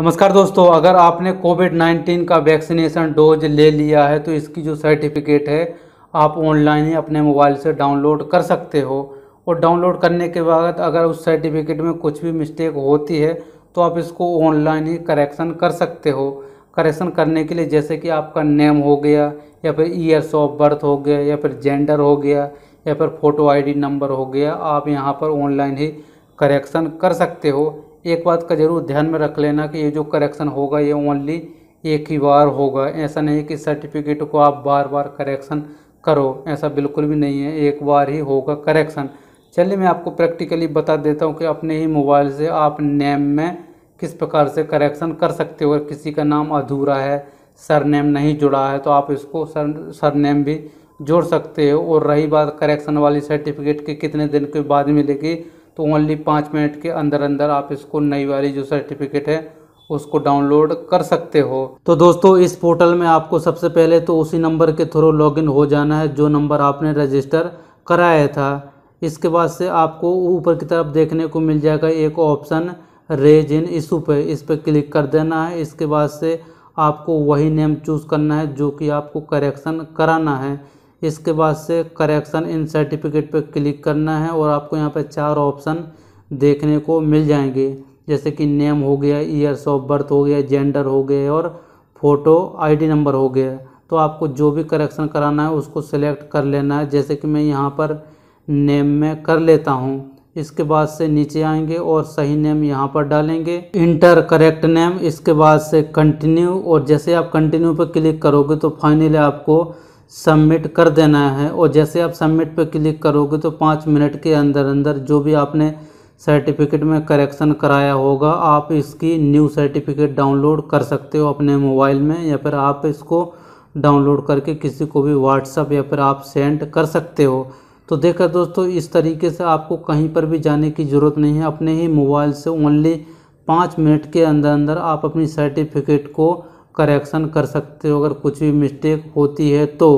नमस्कार दोस्तों अगर आपने कोविड 19 का वैक्सीनेशन डोज ले लिया है तो इसकी जो सर्टिफिकेट है आप ऑनलाइन ही अपने मोबाइल से डाउनलोड कर सकते हो और डाउनलोड करने के बाद अगर उस सर्टिफिकेट में कुछ भी मिस्टेक होती है तो आप इसको ऑनलाइन ही करेक्शन कर सकते हो करेक्शन करने के लिए जैसे कि आपका नेम हो गया या फिर ईयर्स ऑफ बर्थ हो गया या फिर जेंडर हो गया या फिर फ़ोटो आईडी नंबर हो गया आप यहाँ पर ऑनलाइन ही करेक्शन कर सकते हो एक बात का ज़रूर ध्यान में रख लेना कि ये जो करेक्शन होगा ये ओनली एक ही बार होगा ऐसा नहीं कि सर्टिफिकेट को आप बार बार करेक्शन करो ऐसा बिल्कुल भी नहीं है एक बार ही होगा करेक्शन चलिए मैं आपको प्रैक्टिकली बता देता हूँ कि अपने ही मोबाइल से आप नेम में किस प्रकार से करेक्शन कर सकते हो अगर किसी का नाम अधूरा है सर नेम नहीं जुड़ा है तो आप इसको सर सर नेम भी जोड़ सकते हो और रही बात करेक्शन वाली सर्टिफिकेट के कितने दिन के बाद मिलेगी तो ओनली पाँच मिनट के अंदर अंदर आप इसको नई वाली जो सर्टिफिकेट है उसको डाउनलोड कर सकते हो तो दोस्तों इस पोर्टल में आपको सबसे पहले तो उसी नंबर के थ्रू लॉगिन हो जाना है जो नंबर आपने रजिस्टर कराया था इसके बाद से आपको ऊपर की तरफ देखने को मिल जाएगा एक ऑप्शन रेज इन इशू पे इस पर क्लिक कर देना है इसके बाद से आपको वही नेम चूज़ करना है जो कि आपको करेक्शन कराना है इसके बाद से करेक्शन इन सर्टिफिकेट पर क्लिक करना है और आपको यहाँ पर चार ऑप्शन देखने को मिल जाएंगे जैसे कि नेम हो गया ईयर्स ऑफ बर्थ हो गया जेंडर हो गया और फ़ोटो आईडी नंबर हो गया तो आपको जो भी करेक्शन कराना है उसको सिलेक्ट कर लेना है जैसे कि मैं यहाँ पर नेम में कर लेता हूँ इसके बाद से नीचे आएंगे और सही नेम यहाँ पर डालेंगे इंटर करेक्ट नेम इसके बाद से कंटिन्यू और जैसे आप कंटिन्यू पर क्लिक करोगे तो फाइनली आपको सबमिट कर देना है और जैसे आप सबमिट पर क्लिक करोगे तो पाँच मिनट के अंदर अंदर जो भी आपने सर्टिफिकेट में करेक्शन कराया होगा आप इसकी न्यू सर्टिफिकेट डाउनलोड कर सकते हो अपने मोबाइल में या फिर आप इसको डाउनलोड करके किसी को भी व्हाट्सअप या फिर आप सेंड कर सकते हो तो देखा दोस्तों इस तरीके से आपको कहीं पर भी जाने की ज़रूरत नहीं है अपने ही मोबाइल से ओनली पाँच मिनट के अंदर अंदर आप अपनी सर्टिफिकेट को करेक्शन कर सकते हो अगर कुछ भी मिस्टेक होती है तो